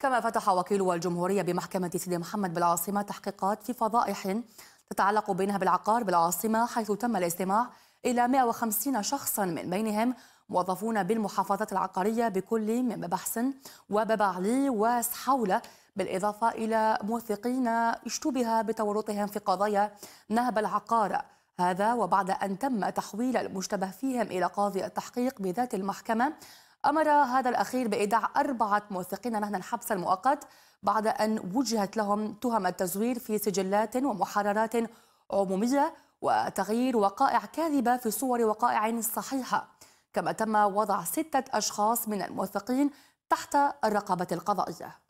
كما فتح وكيل الجمهورية بمحكمة سيدي محمد بالعاصمة تحقيقات في فضائح تتعلق بينها بالعقار بالعاصمة حيث تم الاستماع إلى 150 شخصا من بينهم موظفون بالمحافظات العقارية بكل من ببحسن وبابا علي وسحولة بالإضافة إلى موثقين اشتبه بتورطهم في قضايا نهب العقار هذا وبعد أن تم تحويل المشتبه فيهم إلى قاضي التحقيق بذات المحكمة أمر هذا الأخير بإيداع أربعة موثقين مهن الحبس المؤقت بعد أن وجهت لهم تهم التزوير في سجلات ومحررات عمومية وتغيير وقائع كاذبة في صور وقائع صحيحة كما تم وضع ستة أشخاص من الموثقين تحت الرقابة القضائية